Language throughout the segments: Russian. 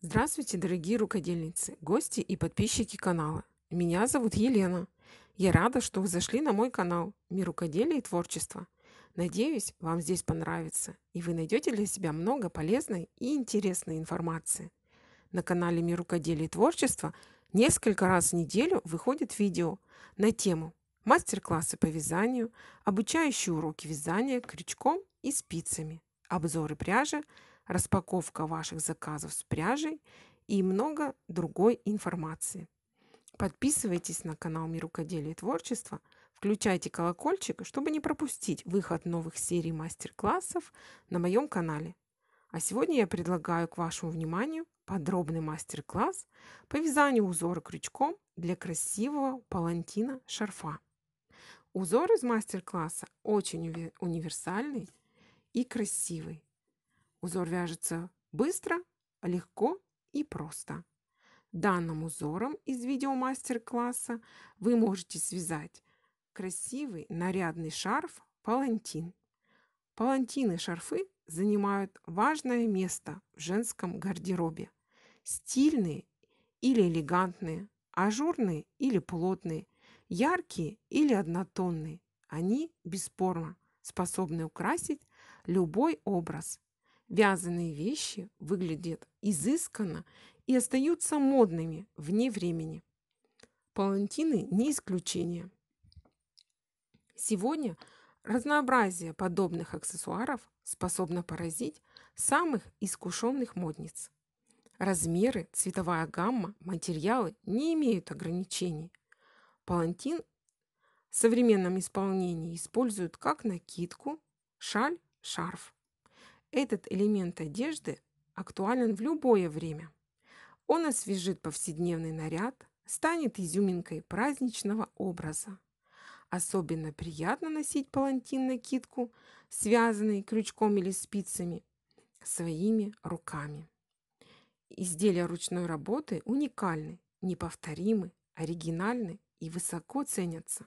Здравствуйте, дорогие рукодельницы, гости и подписчики канала. Меня зовут Елена. Я рада, что вы зашли на мой канал «Мир рукоделия и творчества». Надеюсь, вам здесь понравится, и вы найдете для себя много полезной и интересной информации. На канале «Мир рукоделия и творчества» несколько раз в неделю выходит видео на тему мастер-классы по вязанию, обучающие уроки вязания крючком и спицами, обзоры пряжи – распаковка ваших заказов с пряжей и много другой информации. Подписывайтесь на канал Мир рукоделия и творчества, включайте колокольчик, чтобы не пропустить выход новых серий мастер-классов на моем канале. А сегодня я предлагаю к вашему вниманию подробный мастер-класс по вязанию узора крючком для красивого палантина шарфа. Узор из мастер-класса очень универсальный и красивый. Узор вяжется быстро, легко и просто. Данным узором из видеомастер-класса вы можете связать красивый нарядный шарф палантин. Палантины шарфы занимают важное место в женском гардеробе. Стильные или элегантные, ажурные или плотные, яркие или однотонные. Они бесспорно способны украсить любой образ Вязаные вещи выглядят изысканно и остаются модными вне времени. Палантины не исключение. Сегодня разнообразие подобных аксессуаров способно поразить самых искушенных модниц. Размеры, цветовая гамма, материалы не имеют ограничений. Палантин в современном исполнении используют как накидку, шаль, шарф. Этот элемент одежды актуален в любое время. Он освежит повседневный наряд, станет изюминкой праздничного образа. Особенно приятно носить палантин-накидку, связанный крючком или спицами, своими руками. Изделия ручной работы уникальны, неповторимы, оригинальны и высоко ценятся.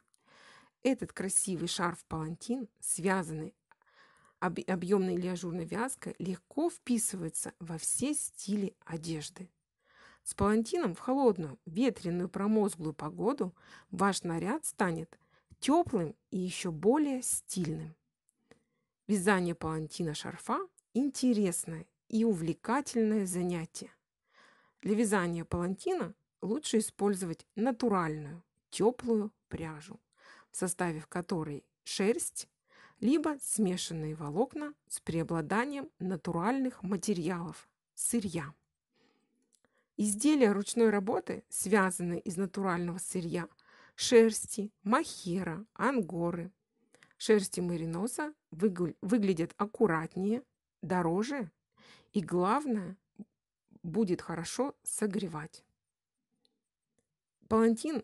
Этот красивый шарф-палантин, связанный объемная или ажурная вязка легко вписывается во все стили одежды. С палантином в холодную, ветреную, промозглую погоду ваш наряд станет теплым и еще более стильным. Вязание палантина шарфа – интересное и увлекательное занятие. Для вязания палантина лучше использовать натуральную, теплую пряжу, в составе которой шерсть, либо смешанные волокна с преобладанием натуральных материалов – сырья. Изделия ручной работы связанные из натурального сырья – шерсти, махера, ангоры. Шерсти мериноса выглядят аккуратнее, дороже и, главное, будет хорошо согревать. Палантин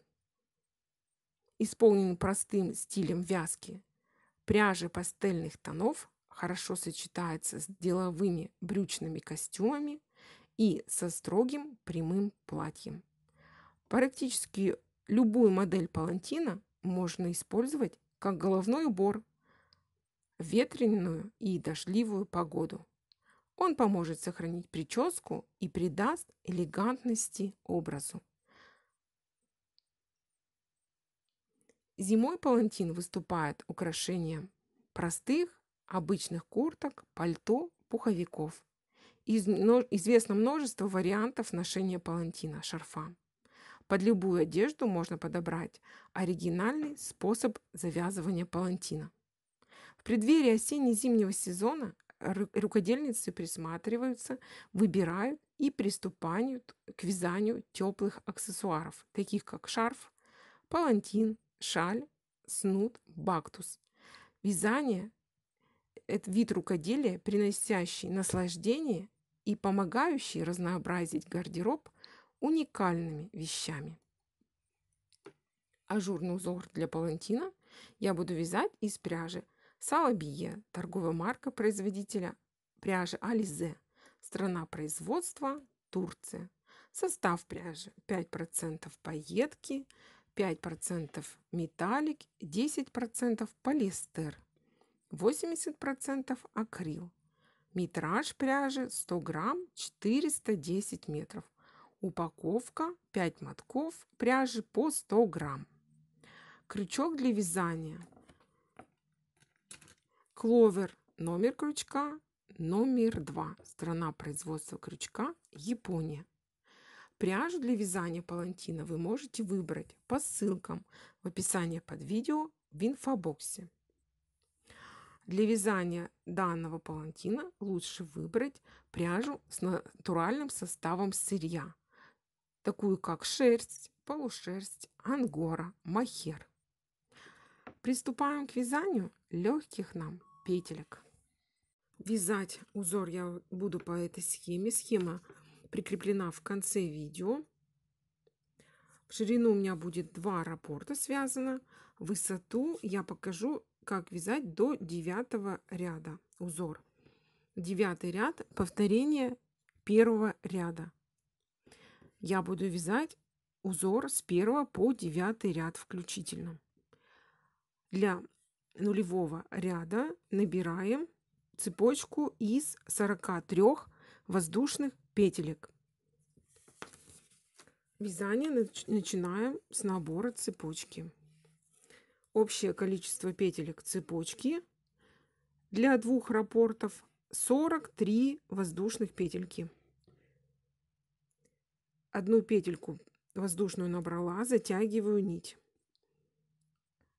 исполненный простым стилем вязки Пряжи пастельных тонов хорошо сочетается с деловыми брючными костюмами и со строгим прямым платьем. Практически любую модель палантина можно использовать как головной убор в ветреную и дождливую погоду. Он поможет сохранить прическу и придаст элегантности образу. Зимой палантин выступает украшением простых, обычных курток, пальто, пуховиков. Из, но, известно множество вариантов ношения палантина, шарфа. Под любую одежду можно подобрать оригинальный способ завязывания палантина. В преддверии осенне-зимнего сезона рукодельницы присматриваются, выбирают и приступают к вязанию теплых аксессуаров, таких как шарф, палантин, шаль, снуд, бактус. Вязание – это вид рукоделия, приносящий наслаждение и помогающий разнообразить гардероб уникальными вещами. Ажурный узор для палантина я буду вязать из пряжи Салабия, торговая марка производителя пряжи Ализе, страна производства Турция. Состав пряжи 5% пайетки, 5% металлик, 10% полиэстер, 80% акрил. Метраж пряжи 100 грамм 410 метров. Упаковка 5 мотков пряжи по 100 грамм. Крючок для вязания. Кловер номер крючка номер 2. Страна производства крючка Япония. Пряжу для вязания палантина вы можете выбрать по ссылкам в описании под видео в инфобоксе. Для вязания данного палантина лучше выбрать пряжу с натуральным составом сырья, такую как шерсть, полушерсть, ангора, махер. Приступаем к вязанию легких нам петелек. Вязать узор я буду по этой схеме. Схема прикреплена в конце видео. В ширину у меня будет два раппорта связано. Высоту я покажу, как вязать до девятого ряда узор. Девятый ряд – повторение первого ряда. Я буду вязать узор с 1 по 9 ряд включительно. Для нулевого ряда набираем цепочку из 43 воздушных петелек. Вязание начинаем с набора цепочки. Общее количество петелек цепочки для двух рапортов 43 воздушных петельки. Одну петельку воздушную набрала, затягиваю нить.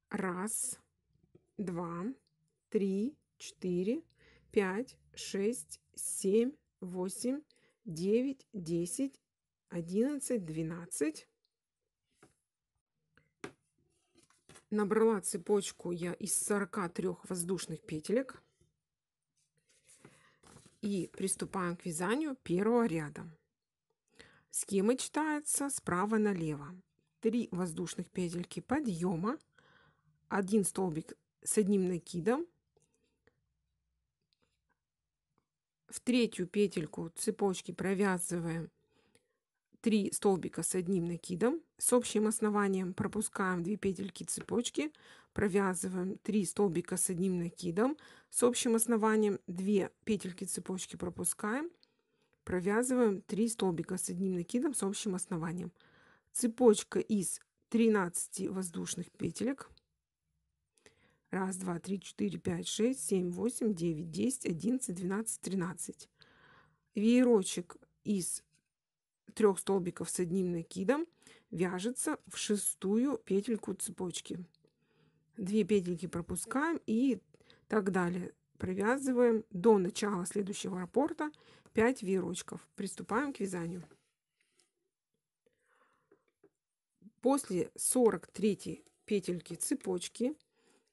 Раз, два, три, четыре, пять, шесть, семь, восемь, 9, 10, 11, 12. Набрала цепочку я из 43 воздушных петелек. И приступаем к вязанию первого ряда. Схема читается справа налево. 3 воздушных петельки подъема, 1 столбик с одним накидом, в третью петельку цепочки провязываем 3 столбика с одним накидом с общим основанием пропускаем 2 петельки цепочки провязываем 3 столбика с одним накидом с общим основанием 2 петельки цепочки пропускаем провязываем 3 столбика с одним накидом с общим основанием цепочка из 13 воздушных петелек Раз, два, три, четыре, пять, шесть, семь, восемь, девять, десять, одиннадцать, двенадцать, тринадцать. Веерочек из трех столбиков с одним накидом вяжется в шестую петельку цепочки. Две петельки пропускаем и так далее. Провязываем до начала следующего раппорта 5 веерочков. Приступаем к вязанию. После 43 петельки цепочки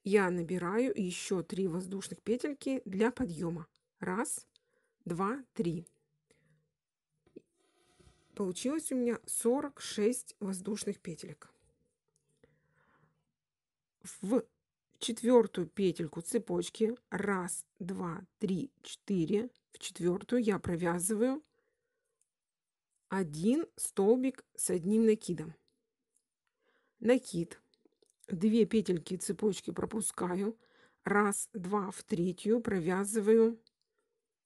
я набираю еще 3 воздушных петельки для подъема. Раз, два, три. Получилось у меня 46 воздушных петелек. В четвертую петельку цепочки раз, два, три, четыре. в четвертую я провязываю один столбик с одним накидом. Накид 2 петельки цепочки пропускаю, раз, два, в третью провязываю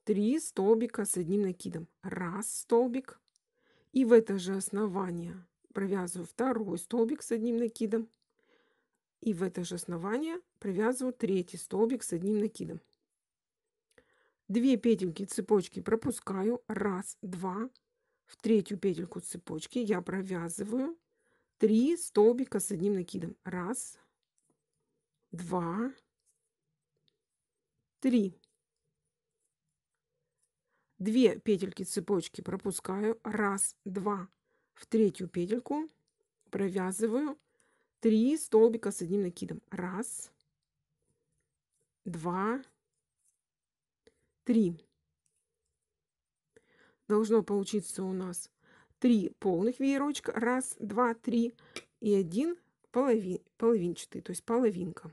3 столбика с одним накидом, раз столбик, и в это же основание провязываю второй столбик с одним накидом, и в это же основание провязываю третий столбик с одним накидом. 2 петельки цепочки пропускаю, раз, два, в третью петельку цепочки я провязываю три столбика с одним накидом. Раз, два, три. Две петельки цепочки пропускаю. Раз, два. В третью петельку провязываю три столбика с одним накидом. Раз, два, три. Должно получиться у нас три полных веерочка, раз, два, три, и один половин, половинчатый, то есть половинка.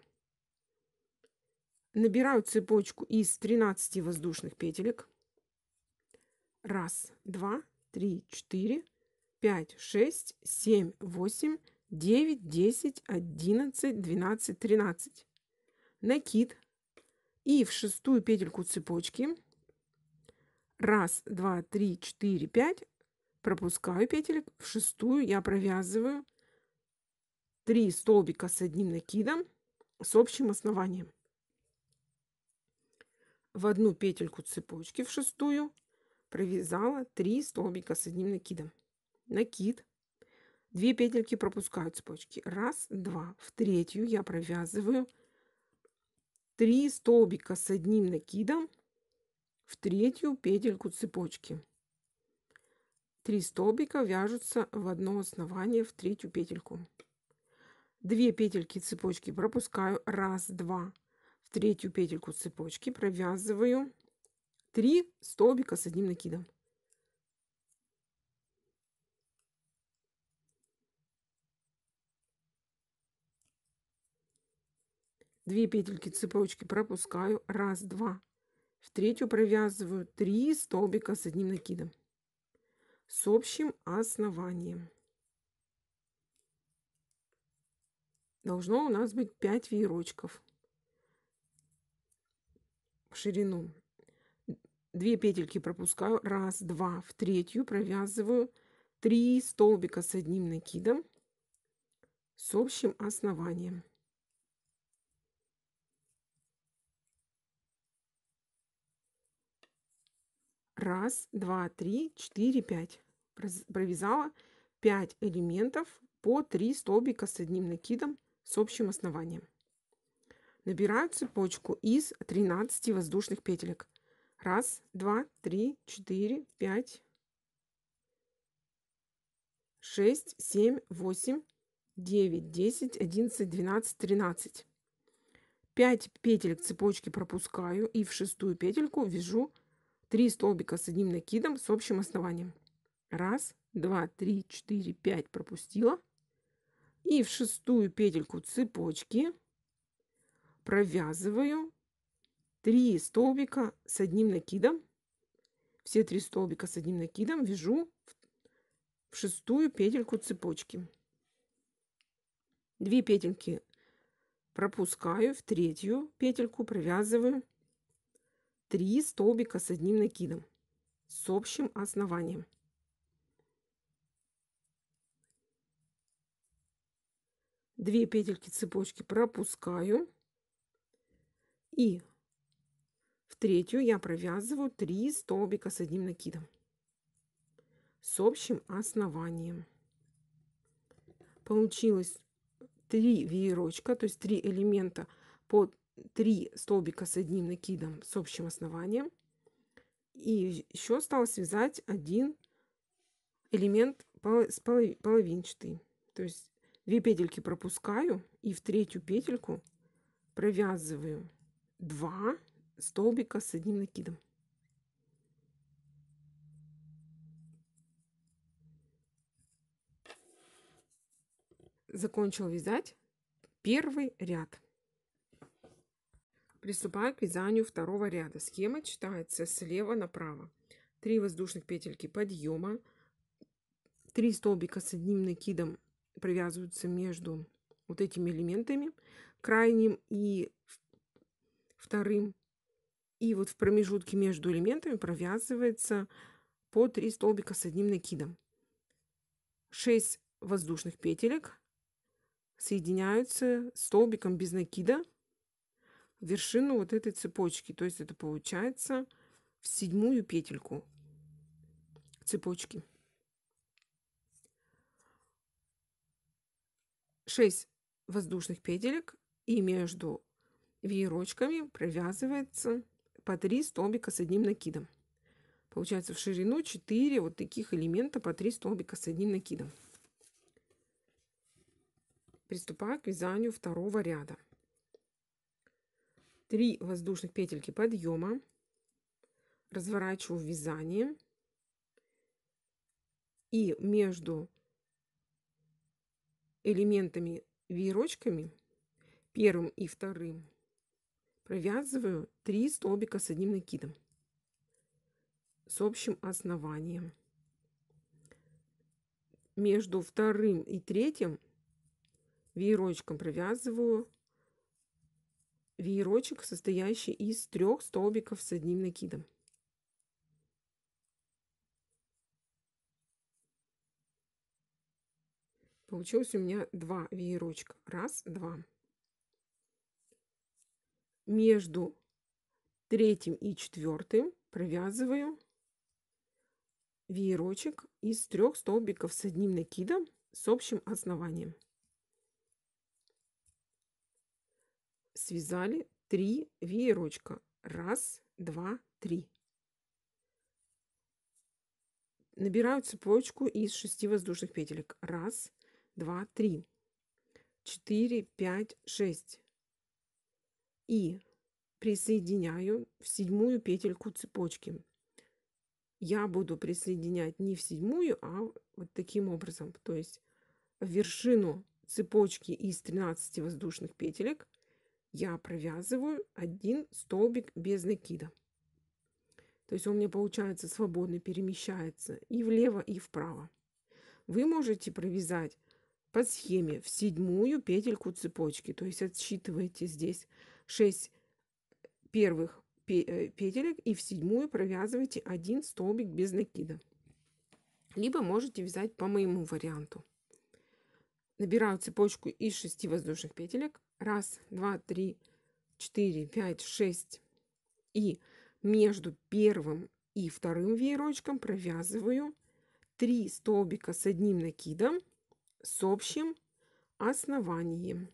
Набираю цепочку из 13 воздушных петелек. Раз, два, три, четыре, пять, шесть, семь, восемь, девять, десять, одиннадцать, двенадцать, тринадцать. Накид. И в шестую петельку цепочки. Раз, два, три, четыре, пять пропускаю петелек, в шестую я провязываю 3 столбика с одним накидом с общим основанием. В одну петельку цепочки в шестую провязала 3 столбика с одним накидом. Накид. две петельки пропускаю цепочки. Раз, два. В третью я провязываю 3 столбика с одним накидом в третью петельку цепочки. Три столбика вяжутся в одно основание в третью петельку. Две петельки цепочки пропускаю. Раз, два. В третью петельку цепочки провязываю три столбика с одним накидом. Две петельки цепочки пропускаю. Раз, два. В третью провязываю три столбика с одним накидом с общим основанием. Должно у нас быть 5 веерочков в ширину. Две петельки пропускаю. Раз, два. В третью провязываю три столбика с одним накидом с общим основанием. раз, два, три, четыре, пять. Провязала 5 элементов по 3 столбика с одним накидом с общим основанием. Набираю цепочку из 13 воздушных петелек. Раз, два, три, четыре, пять, шесть, семь, восемь, девять, десять, одиннадцать, двенадцать, тринадцать. Пять петелек цепочки пропускаю и в шестую петельку вяжу 3 столбика с одним накидом с общим основанием. Раз, два, три, четыре, пять пропустила. И в шестую петельку цепочки провязываю 3 столбика с одним накидом. Все 3 столбика с одним накидом вяжу в шестую петельку цепочки. 2 петельки пропускаю, в третью петельку провязываю три столбика с одним накидом с общим основанием. Две петельки цепочки пропускаю. И в третью я провязываю 3 столбика с одним накидом с общим основанием. Получилось 3 веерочка, то есть 3 элемента по три столбика с одним накидом с общим основанием. И еще осталось связать один элемент половинчатый. То есть две петельки пропускаю и в третью петельку провязываю 2 столбика с одним накидом. Закончил вязать первый ряд. Приступаю к вязанию второго ряда. Схема читается слева направо. 3 воздушных петельки подъема, 3 столбика с одним накидом провязываются между вот этими элементами, крайним и вторым. И вот в промежутке между элементами провязывается по 3 столбика с одним накидом. 6 воздушных петелек соединяются столбиком без накида – вершину вот этой цепочки. То есть это получается в седьмую петельку цепочки. 6 воздушных петелек и между веерочками провязывается по 3 столбика с одним накидом. Получается в ширину 4 вот таких элемента по 3 столбика с одним накидом. Приступаю к вязанию второго ряда. 3 воздушных петельки подъема, разворачиваю вязание и между элементами веерочками первым и вторым провязываю 3 столбика с одним накидом с общим основанием между вторым и третьим веерочком провязываю веерочек, состоящий из трех столбиков с одним накидом. Получилось у меня два веерочка. Раз, два. Между третьим и четвертым провязываю веерочек из трех столбиков с одним накидом с общим основанием. связали три веерочка. Раз, два, три. Набираю цепочку из 6 воздушных петелек. Раз, два, три, четыре, пять, шесть. И присоединяю в седьмую петельку цепочки. Я буду присоединять не в седьмую, а вот таким образом. То есть в вершину цепочки из 13 воздушных петелек я провязываю один столбик без накида. То есть он мне получается свободно перемещается и влево, и вправо. Вы можете провязать по схеме в седьмую петельку цепочки. То есть отсчитываете здесь 6 первых э, петелек и в седьмую провязываете один столбик без накида. Либо можете вязать по моему варианту набираю цепочку из 6 воздушных петелек. Раз, два, три, четыре, пять, шесть. И между первым и вторым веерочком провязываю 3 столбика с одним накидом с общим основанием.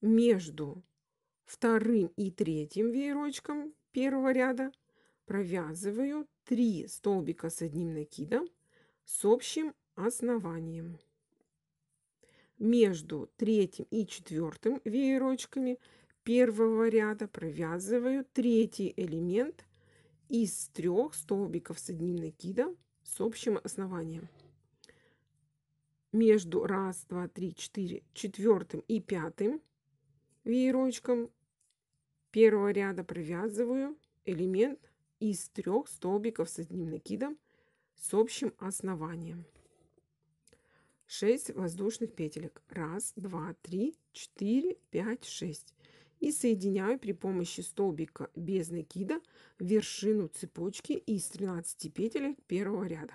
Между вторым и третьим веерочком первого ряда провязываю 3 столбика с одним накидом с общим основанием. Между третьим и четвертым веерочками первого ряда провязываю третий элемент из трех столбиков с одним накидом с общим основанием. Между раз, два, три, четыре, четвертым и пятым веерочком первого ряда провязываю элемент из трех столбиков с одним накидом с общим основанием. 6 воздушных петелек. Раз, два, три, четыре, пять, шесть. И соединяю при помощи столбика без накида вершину цепочки из 13 петелек первого ряда.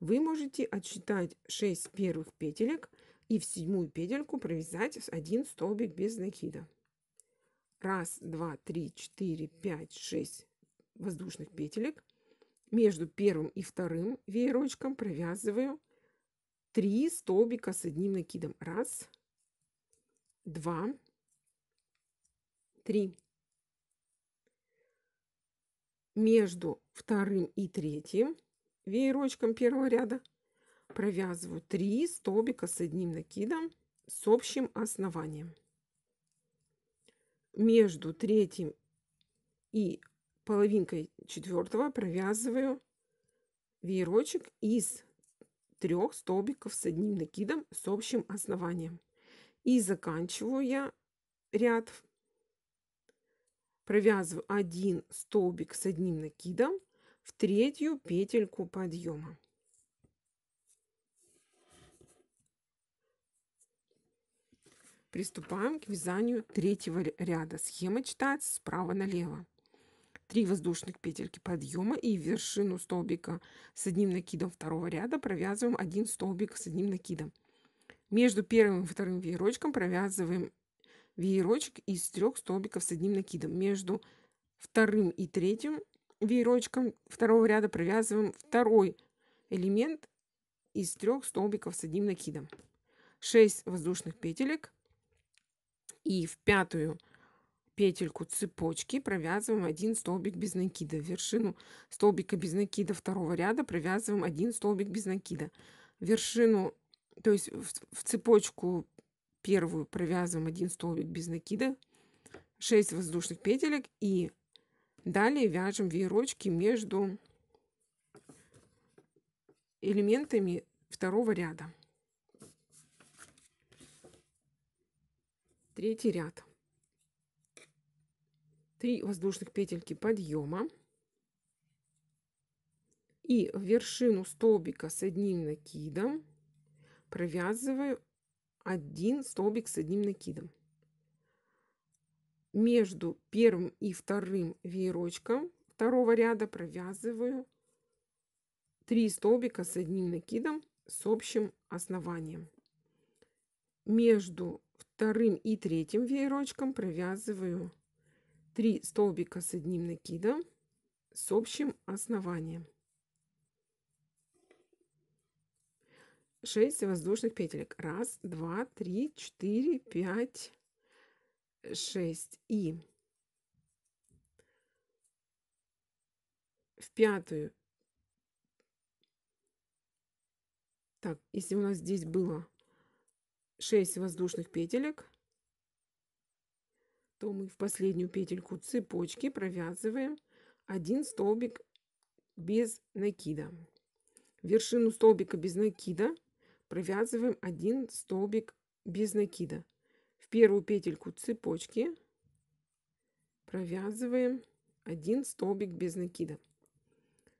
Вы можете отсчитать 6 первых петелек и в седьмую петельку провязать один столбик без накида. Раз, два, три, четыре, пять, шесть воздушных петелек. Между первым и вторым веерочком провязываю три столбика с одним накидом. Раз, два, три. Между вторым и третьим веерочком первого ряда провязываю три столбика с одним накидом с общим основанием. Между третьим и половинкой четвертого провязываю веерочек из трех столбиков с одним накидом с общим основанием. И заканчиваю я ряд, провязываю один столбик с одним накидом в третью петельку подъема. Приступаем к вязанию третьего ряда. Схема читается справа налево. 3 воздушных петельки подъема и вершину столбика с одним накидом второго ряда провязываем один столбик с одним накидом. Между первым и вторым веерочком провязываем веерочек из трех столбиков с одним накидом. Между вторым и третьим веерочком второго ряда провязываем второй элемент из трех столбиков с одним накидом. 6 воздушных петелек и в пятую петельку цепочки провязываем один столбик без накида. В вершину столбика без накида второго ряда провязываем один столбик без накида. Вершину, то есть в, в цепочку первую провязываем один столбик без накида, 6 воздушных петелек и далее вяжем веерочки между элементами второго ряда. Третий ряд. 3 воздушных петельки подъема и в вершину столбика с одним накидом провязываю один столбик с одним накидом между первым и вторым веерочком второго ряда провязываю 3 столбика с одним накидом с общим основанием. Между вторым и третьим веерочком провязываю 3 столбика с одним накидом с общим основанием. 6 воздушных петелек. Раз, два, три, четыре, пять, шесть. И в пятую. Так, если у нас здесь было 6 воздушных петелек, то мы в последнюю петельку цепочки провязываем один столбик без накида. В вершину столбика без накида провязываем один столбик без накида. В первую петельку цепочки провязываем один столбик без накида.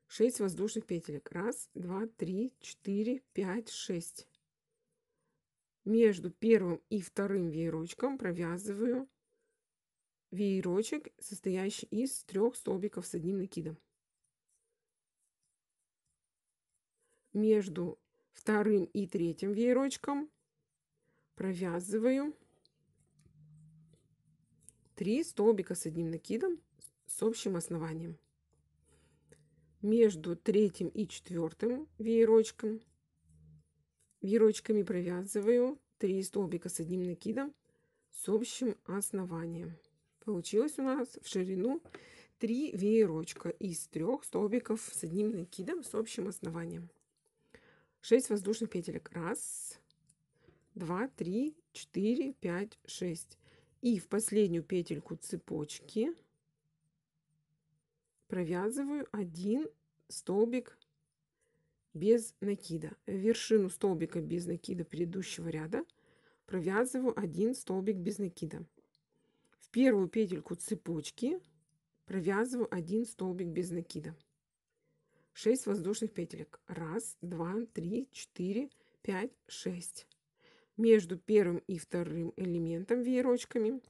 6 воздушных петелек. Раз, два, три, четыре, пять, шесть. Между первым и вторым веерочком провязываю веерочек, состоящий из трех столбиков с одним накидом. Между вторым и третьим веерочком провязываю 3 столбика с одним накидом с общим основанием. Между третьим и четвертым веерочком веерочками провязываю 3 столбика с одним накидом с общим основанием. Получилось у нас в ширину 3 веерочка из 3 столбиков с одним накидом с общим основанием. 6 воздушных петелек. Раз, два, три, четыре, пять, шесть. И в последнюю петельку цепочки провязываю один столбик без накида. В вершину столбика без накида предыдущего ряда провязываю один столбик без накида в первую петельку цепочки провязываю один столбик без накида 6 воздушных петелек 1 2 3 4 5 6 между первым и вторым элементом веерочками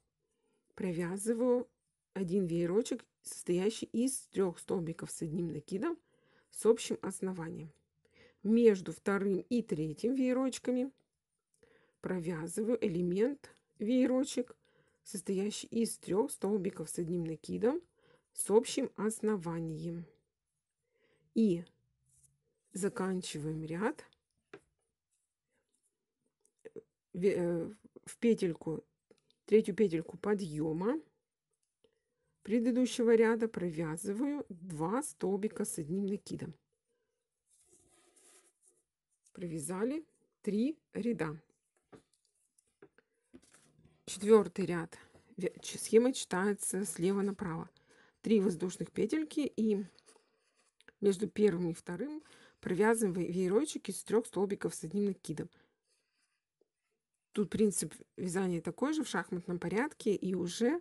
провязываю один веерочек состоящий из трех столбиков с одним накидом с общим основанием между вторым и третьим веерочками провязываю элемент веерочек состоящий из трех столбиков с одним накидом с общим основанием. И заканчиваем ряд э, в петельку, третью петельку подъема предыдущего ряда провязываю 2 столбика с одним накидом. Провязали 3 ряда четвертый ряд схемы читается слева направо. Три воздушных петельки и между первым и вторым провязываем веерочек из трех столбиков с одним накидом. Тут принцип вязания такой же в шахматном порядке и уже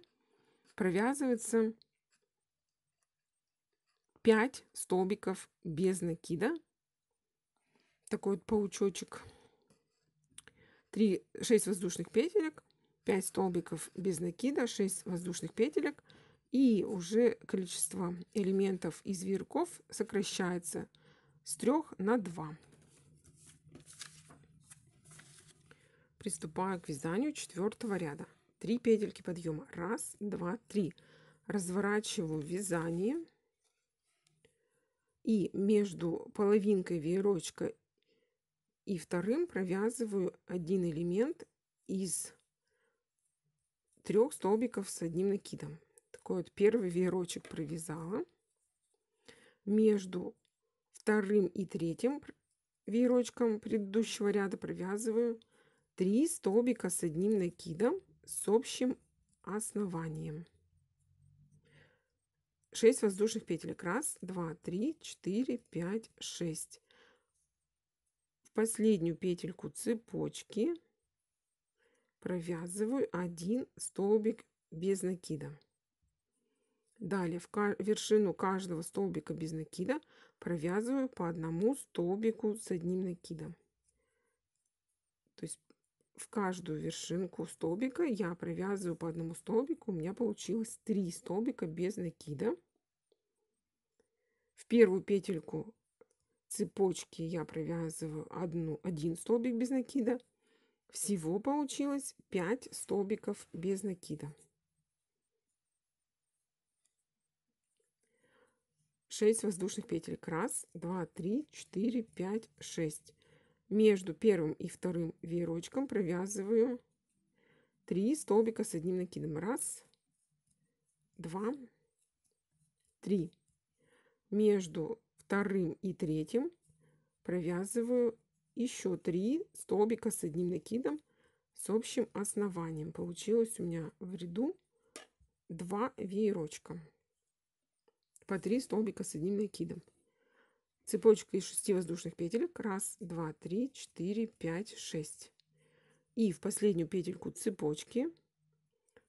провязывается 5 столбиков без накида. Такой вот паучочек. 3, 6 воздушных петелек 5 столбиков без накида, 6 воздушных петелек. И уже количество элементов из веерков сокращается с 3 на 2. Приступаю к вязанию четвертого ряда. 3 петельки подъема. 1, 2, 3. Разворачиваю вязание. И между половинкой веерочка и вторым провязываю один элемент из трех столбиков с одним накидом. Такой вот первый веерочек провязала. Между вторым и третьим веерочком предыдущего ряда провязываю три столбика с одним накидом с общим основанием. 6 воздушных петелек. Раз, два, три, четыре, пять, шесть. В последнюю петельку цепочки провязываю один столбик без накида. Далее в вершину каждого столбика без накида провязываю по одному столбику с одним накидом. То есть в каждую вершинку столбика я провязываю по одному столбику. У меня получилось 3 столбика без накида. В первую петельку цепочки я провязываю одну, один столбик без накида. Всего получилось 5 столбиков без накида. 6 воздушных петель раз 2 3 4 5 6 между первым и вторым веерочком провязываю 3 столбика с одним накидом раз 2 3 между вторым и третьим провязываю еще три столбика с одним накидом с общим основанием. Получилось у меня в ряду 2 веерочка по 3 столбика с одним накидом. Цепочка из 6 воздушных петелек. Раз, два, три, четыре, пять, шесть. И в последнюю петельку цепочки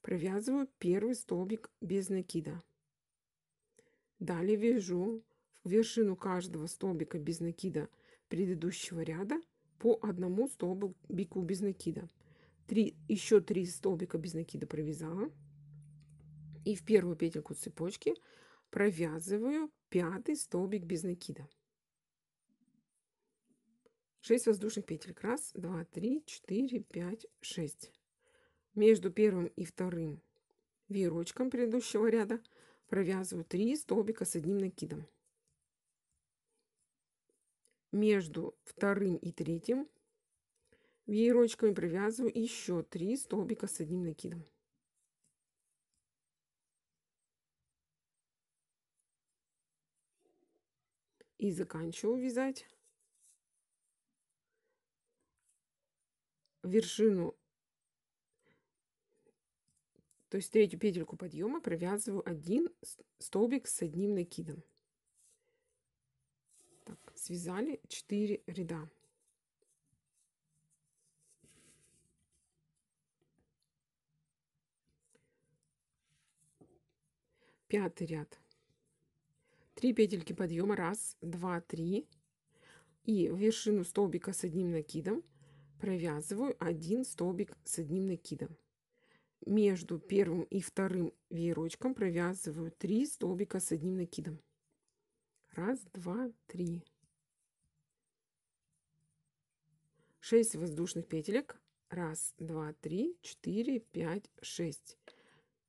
провязываю первый столбик без накида. Далее вяжу в вершину каждого столбика без накида предыдущего ряда по одному столбику без накида. три еще три столбика без накида провязала. И в первую петельку цепочки провязываю пятый столбик без накида. 6 воздушных петель. Раз, два, три, четыре, пять, шесть. Между первым и вторым веерочком предыдущего ряда провязываю 3 столбика с одним накидом между вторым и третьим веерочками провязываю еще 3 столбика с одним накидом. И заканчиваю вязать вершину, то есть третью петельку подъема провязываю один столбик с одним накидом связали 4 ряда. Пятый ряд. 3 петельки подъема. Раз, два, три. И в вершину столбика с одним накидом провязываю один столбик с одним накидом. Между первым и вторым веерочком провязываю 3 столбика с одним накидом. Раз, два, три. 6 воздушных петелек. Раз, два, три, четыре, пять, шесть.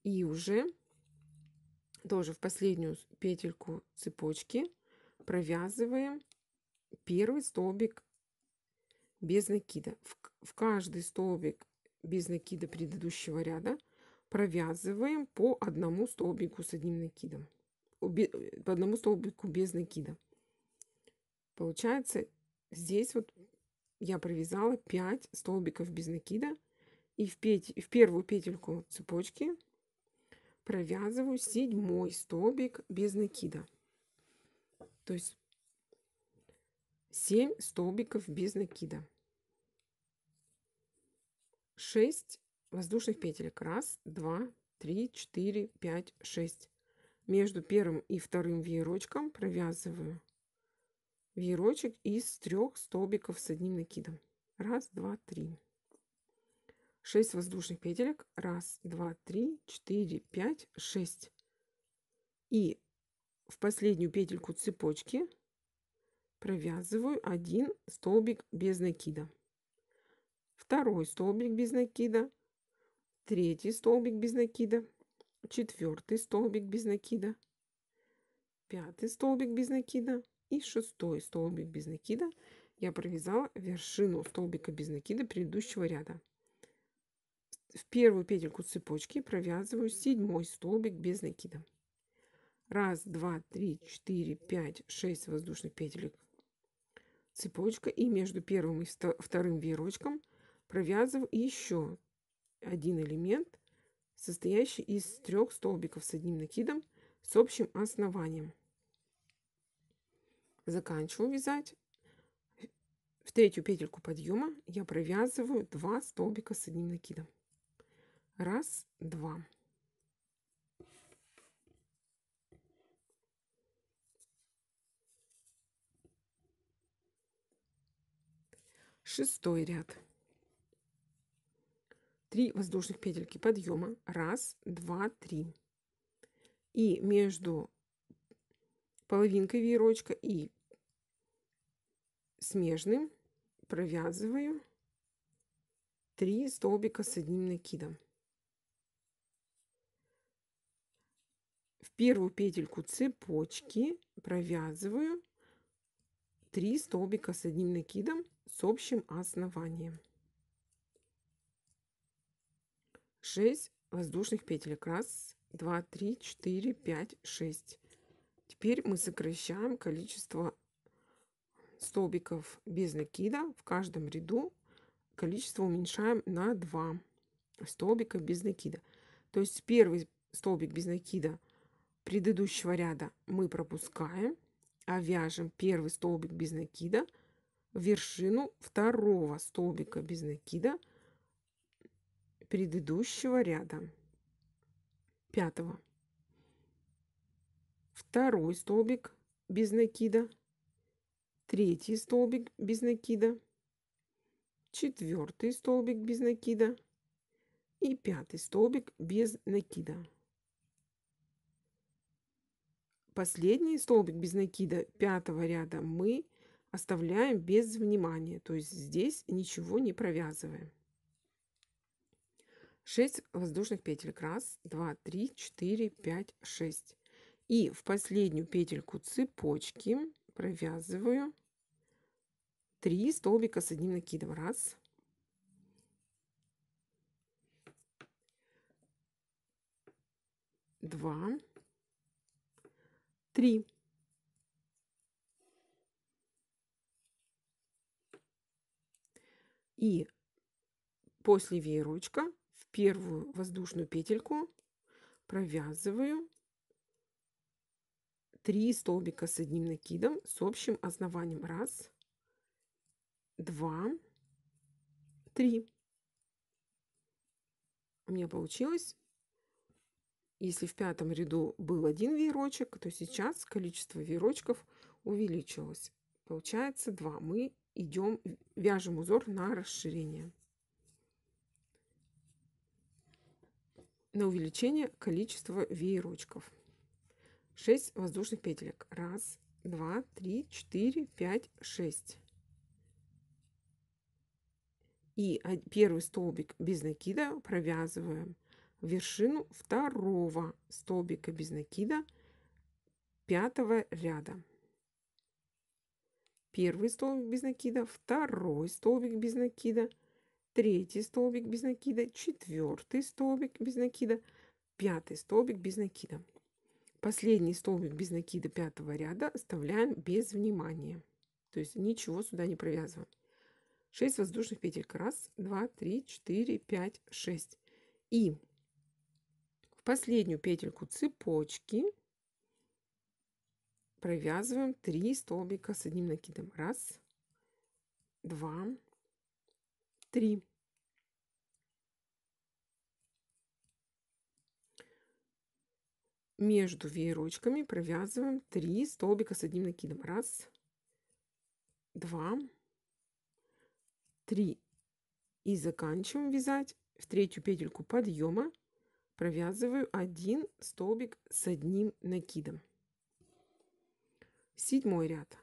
И уже тоже в последнюю петельку цепочки провязываем первый столбик без накида. В, в каждый столбик без накида предыдущего ряда провязываем по одному столбику с одним накидом. По одному столбику без накида. Получается здесь вот я провязала 5 столбиков без накида и в, петь, в первую петельку цепочки провязываю седьмой столбик без накида. То есть 7 столбиков без накида. 6 воздушных петелек. Раз, два, три, четыре, пять, шесть. Между первым и вторым веерочком провязываю веерочек из трех столбиков с одним накидом. Раз, два, три. 6 воздушных петелек. Раз, два, три, четыре, пять, шесть. И в последнюю петельку цепочки провязываю один столбик без накида. Второй столбик без накида. Третий столбик без накида. Четвертый столбик без накида. Пятый столбик без накида и шестой столбик без накида я провязала вершину столбика без накида предыдущего ряда. В первую петельку цепочки провязываю седьмой столбик без накида. Раз, два, три, четыре, пять, шесть воздушных петелек цепочка и между первым и вторым веерочком провязываю еще один элемент, состоящий из трех столбиков с одним накидом с общим основанием заканчиваю вязать. В третью петельку подъема я провязываю 2 столбика с одним накидом. Раз, два. Шестой ряд. 3 воздушных петельки подъема. Раз, два, три. И между половинкой веерочка и смежным провязываю 3 столбика с одним накидом. В первую петельку цепочки провязываю 3 столбика с одним накидом с общим основанием. 6 воздушных петелек. Раз, два, три, четыре, пять, шесть. Теперь мы сокращаем количество столбиков без накида в каждом ряду количество уменьшаем на 2 столбика без накида. То есть первый столбик без накида предыдущего ряда мы пропускаем, а вяжем первый столбик без накида в вершину второго столбика без накида предыдущего ряда пятого. Второй столбик без накида третий столбик без накида, четвертый столбик без накида и пятый столбик без накида. Последний столбик без накида пятого ряда мы оставляем без внимания, то есть здесь ничего не провязываем. 6 воздушных петель Раз, два, три, четыре, пять, шесть. И в последнюю петельку цепочки провязываю 3 столбика с одним накидом. Раз. Два. Три. И после веерочка в первую воздушную петельку провязываю 3 столбика с одним накидом с общим основанием. Раз, два, три. У меня получилось, если в пятом ряду был один веерочек, то сейчас количество веерочков увеличилось. Получается 2. Мы идем, вяжем узор на расширение. На увеличение количества веерочков. 6 воздушных петелек. Раз, два, три, четыре, пять, шесть. И первый столбик без накида провязываем вершину второго столбика без накида пятого ряда. Первый столбик без накида, второй столбик без накида, третий столбик без накида, четвертый столбик без накида, пятый столбик без накида. Последний столбик без накида пятого ряда оставляем без внимания. То есть ничего сюда не провязываем. 6 воздушных петель. Раз, два, три, четыре, пять, шесть. И в последнюю петельку цепочки провязываем 3 столбика с одним накидом. Раз, два, три. между веерочками провязываем 3 столбика с одним накидом. Раз, два, три. И заканчиваем вязать в третью петельку подъема. Провязываю один столбик с одним накидом. Седьмой ряд.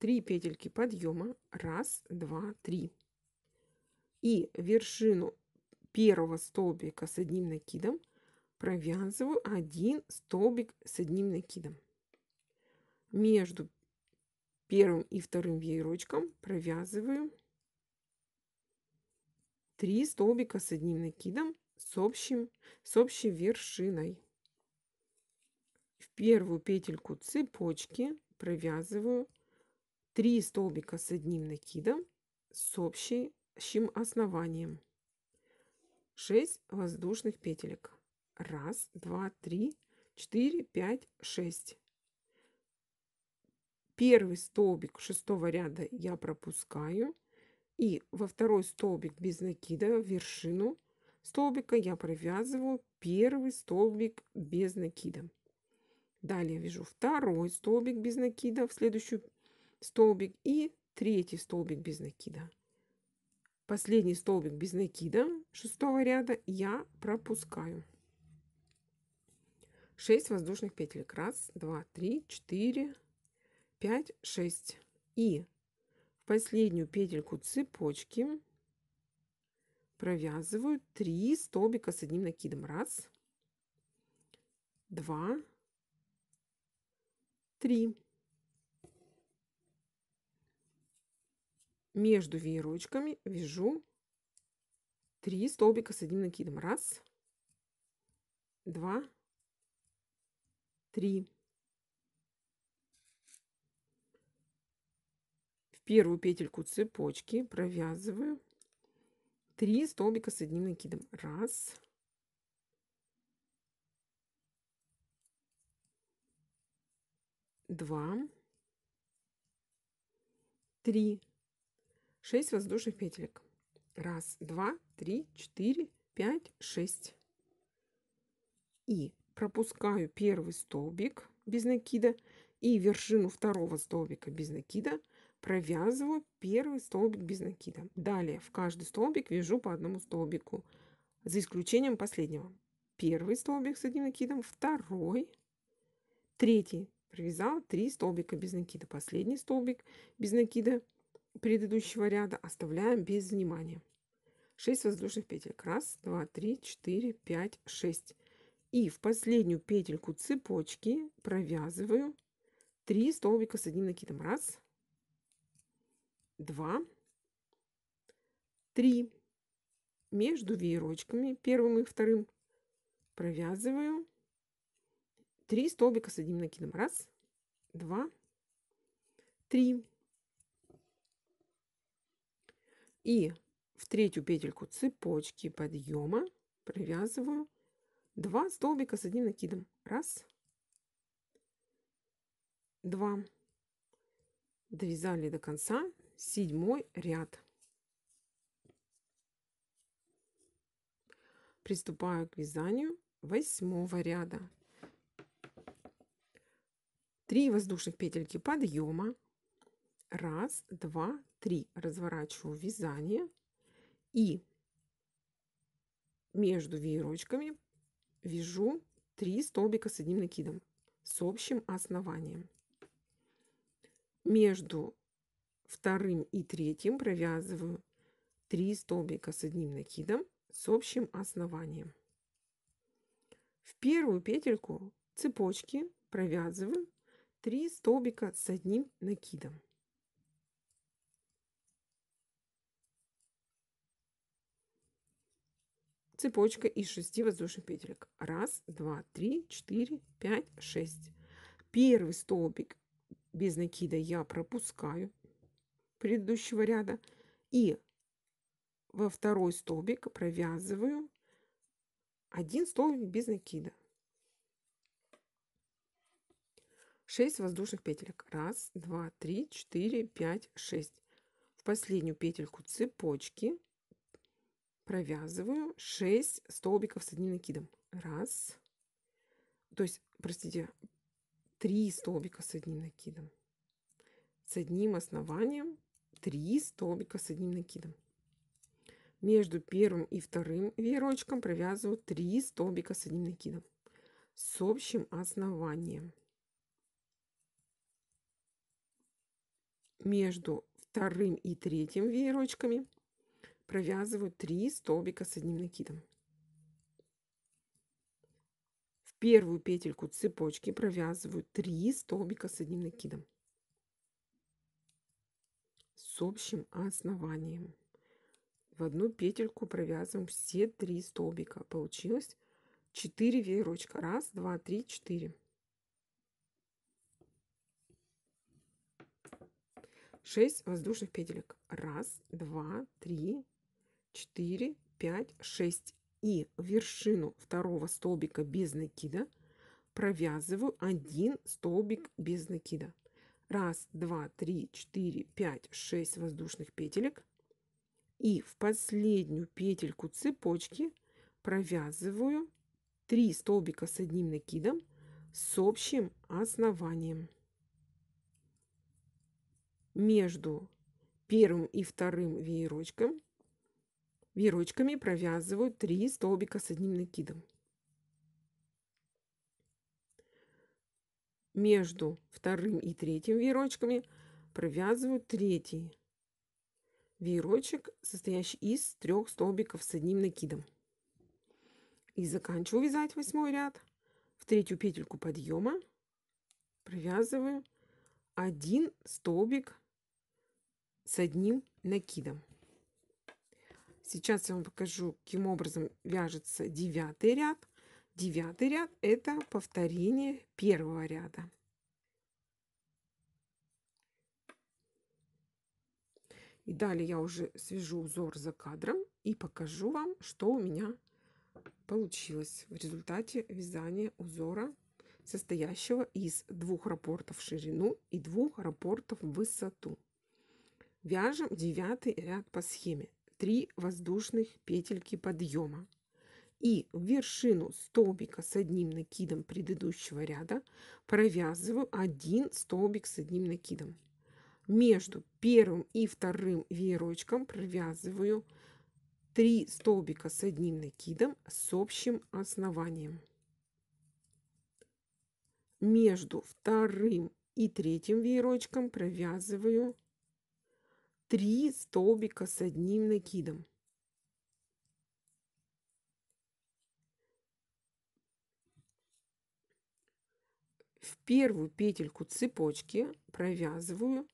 Три петельки подъема. раз, два, три. И вершину первого столбика с одним накидом – провязываю один столбик с одним накидом. Между первым и вторым веерочком провязываю 3 столбика с одним накидом с, общим, с общей вершиной. В первую петельку цепочки провязываю 3 столбика с одним накидом с общим основанием 6 воздушных петелек Раз, два, три, четыре, пять, шесть. Первый столбик шестого ряда я пропускаю. И во второй столбик без накида в вершину столбика я провязываю первый столбик без накида. Далее вяжу второй столбик без накида в следующий столбик и третий столбик без накида. Последний столбик без накида шестого ряда я пропускаю. 6 воздушных петелек. Раз, два, три, четыре, пять, шесть. И в последнюю петельку цепочки провязываю 3 столбика с одним накидом. Раз, два, три. Между веерочками вяжу 3 столбика с одним накидом. Раз, два, три три В первую петельку цепочки провязываю три столбика с одним накидом. Раз. Два. Три. Шесть воздушных петелек. Раз, два, три, четыре, пять, шесть. И пропускаю первый столбик без накида и вершину второго столбика без накида провязываю первый столбик без накида. Далее в каждый столбик вяжу по одному столбику, за исключением последнего. Первый столбик с одним накидом, второй, третий. Провязала 3 столбика без накида. Последний столбик без накида предыдущего ряда оставляем без внимания. 6 воздушных петель. Раз, два, три, четыре, пять, шесть. И в последнюю петельку цепочки провязываю 3 столбика с одним накидом. Раз, два, три. Между веерочками, первым и вторым, провязываю 3 столбика с одним накидом. Раз, два, три. И в третью петельку цепочки подъема провязываю два столбика с одним накидом. Раз, два. Довязали до конца седьмой ряд. Приступаю к вязанию восьмого ряда. Три воздушных петельки подъема. Раз, два, три. Разворачиваю вязание и между веерочками вяжу три столбика с одним накидом с общим основанием. Между вторым и третьим провязываю 3 столбика с одним накидом с общим основанием. В первую петельку цепочки провязываю 3 столбика с одним накидом. цепочка из 6 воздушных петелек. Раз, два, три, четыре, пять, шесть. Первый столбик без накида я пропускаю предыдущего ряда. И во второй столбик провязываю один столбик без накида. 6 воздушных петелек. Раз, два, три, четыре, пять, шесть. В последнюю петельку цепочки провязываю 6 столбиков с одним накидом. Раз. То есть, простите, 3 столбика с одним накидом. С одним основанием 3 столбика с одним накидом. Между первым и вторым веерочком провязываю 3 столбика с одним накидом. С общим основанием. Между вторым и третьим веерочками провязываю 3 столбика с одним накидом в первую петельку цепочки провязываю 3 столбика с одним накидом с общим основанием в одну петельку провязываем все 3 столбика получилось 4 веерочка 1 2 3 4 Шесть воздушных петелек. Раз, два, три, 4, 5, 6 и вершину второго столбика без накида провязываю один столбик без накида. 1, 2, 3, 4, 5, 6 воздушных петелек. И в последнюю петельку цепочки провязываю 3 столбика с одним накидом с общим основанием. Между первым и вторым веерочком Верочками провязываю 3 столбика с одним накидом. Между вторым и третьим верочками провязываю третий веерочек, состоящий из трех столбиков с одним накидом. И заканчиваю вязать восьмой ряд. В третью петельку подъема провязываю один столбик с одним накидом. Сейчас я вам покажу, каким образом вяжется девятый ряд. Девятый ряд – это повторение первого ряда. И далее я уже свяжу узор за кадром и покажу вам, что у меня получилось в результате вязания узора, состоящего из двух рапортов в ширину и двух рапортов в высоту. Вяжем девятый ряд по схеме 3 воздушных петельки подъема и в вершину столбика с одним накидом предыдущего ряда провязываю один столбик с одним накидом. Между первым и вторым веерочком провязываю 3 столбика с одним накидом с общим основанием. Между вторым и третьим веерочком провязываю три столбика с одним накидом. В первую петельку цепочки провязываю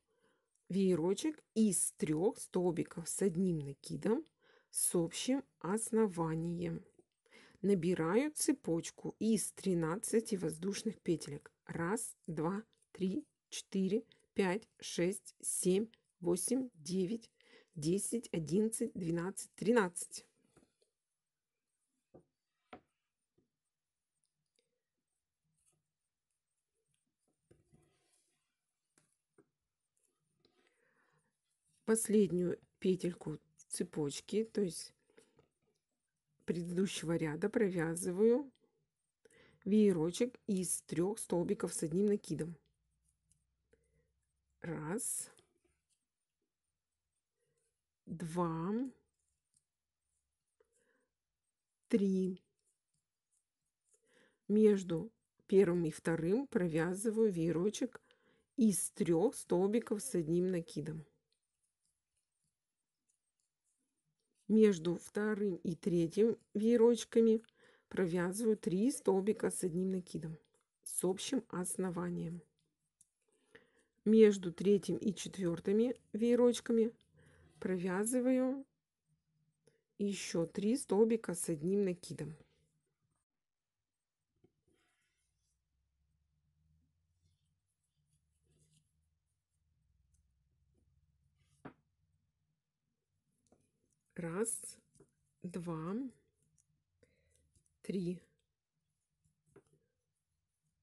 веерочек из трех столбиков с одним накидом с общим основанием. Набираю цепочку из 13 воздушных петелек. 1, 2, 3, 4, 5, 6, 7, восемь, девять, десять, одиннадцать, двенадцать, тринадцать. Последнюю петельку цепочки, то есть предыдущего ряда провязываю веерочек из трех столбиков с одним накидом. Раз, два, три. Между первым и вторым провязываю веерочек из трех столбиков с одним накидом. Между вторым и третьим веерочками провязываю 3 столбика с одним накидом с общим основанием. Между третьим и четвертыми веерочками провязываю еще три столбика с одним накидом раз два три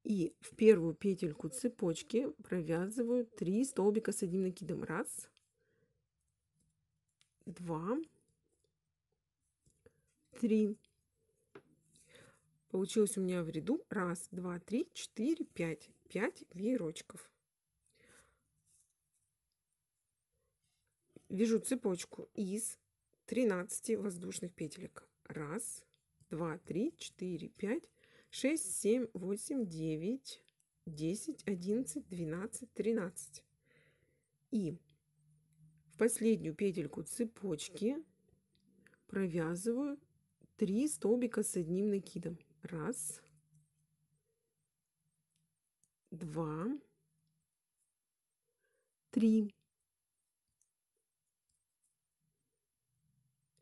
и в первую петельку цепочки провязываю 3 столбика с одним накидом раз два, три. Получилось у меня в ряду раз, два, три, четыре, пять. Пять веерочков. Вяжу цепочку из 13 воздушных петелек. Раз, два, три, четыре, пять, шесть, семь, восемь, девять, десять, одиннадцать, двенадцать, тринадцать. И в последнюю петельку цепочки провязываю 3 столбика с одним накидом. Раз, два, три.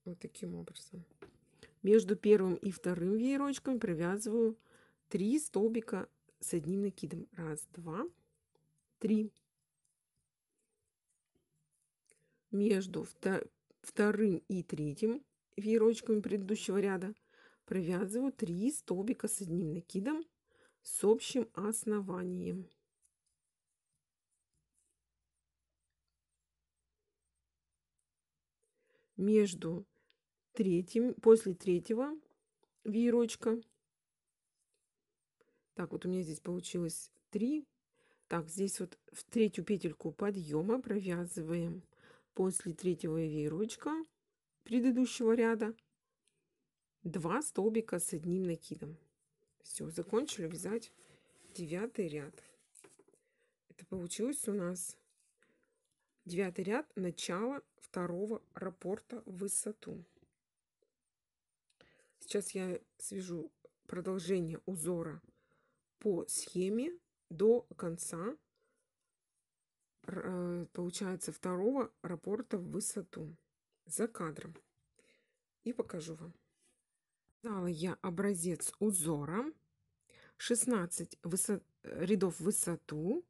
Вот таким образом. Между первым и вторым веерочками провязываю 3 столбика с одним накидом. Раз, два, три. между вторым и третьим веерочками предыдущего ряда провязываю 3 столбика с одним накидом с общим основанием. Между третьим, после третьего веерочка, так вот у меня здесь получилось 3, так здесь вот в третью петельку подъема провязываем после третьего веерочка предыдущего ряда 2 столбика с одним накидом. Все, закончили вязать девятый ряд. Это получилось у нас девятый ряд, начало второго раппорта в высоту. Сейчас я свяжу продолжение узора по схеме до конца Э, получается, второго рапорта в высоту за кадром. И покажу вам. Взяла я образец узора 16 высот, рядов в высоту,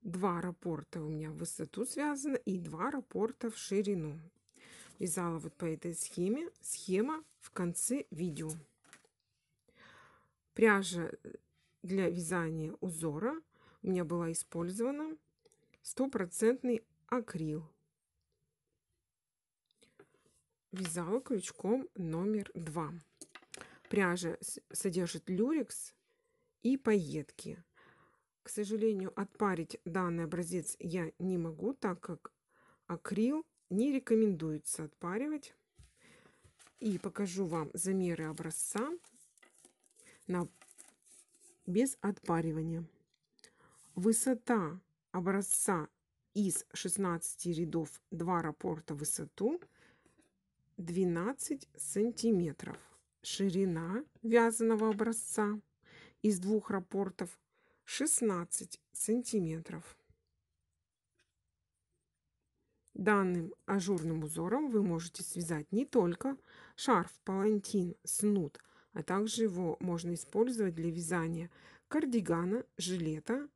два рапорта у меня в высоту связано и два рапорта в ширину. Вязала вот по этой схеме. Схема в конце видео. Пряжа для вязания узора у меня была использована стопроцентный акрил. Вязала крючком номер два, Пряжа содержит люрекс и пайетки. К сожалению, отпарить данный образец я не могу, так как акрил не рекомендуется отпаривать. И покажу вам замеры образца на... без отпаривания. Высота образца из 16 рядов 2 раппорта высоту 12 сантиметров. Ширина вязаного образца из двух раппортов 16 сантиметров. Данным ажурным узором вы можете связать не только шарф, палантин, снуд, а также его можно использовать для вязания кардигана, жилета,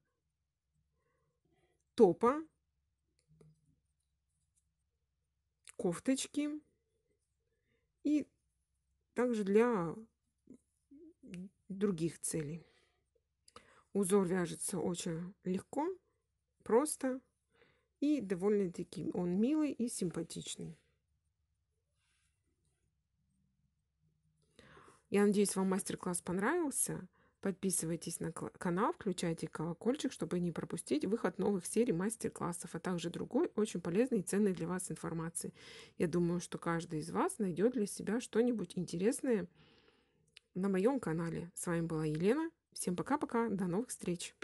топа, кофточки и также для других целей. Узор вяжется очень легко, просто и довольно-таки он милый и симпатичный. Я надеюсь, вам мастер-класс понравился. Подписывайтесь на канал, включайте колокольчик, чтобы не пропустить выход новых серий мастер-классов, а также другой очень полезной и ценной для вас информации. Я думаю, что каждый из вас найдет для себя что-нибудь интересное на моем канале. С вами была Елена. Всем пока-пока. До новых встреч.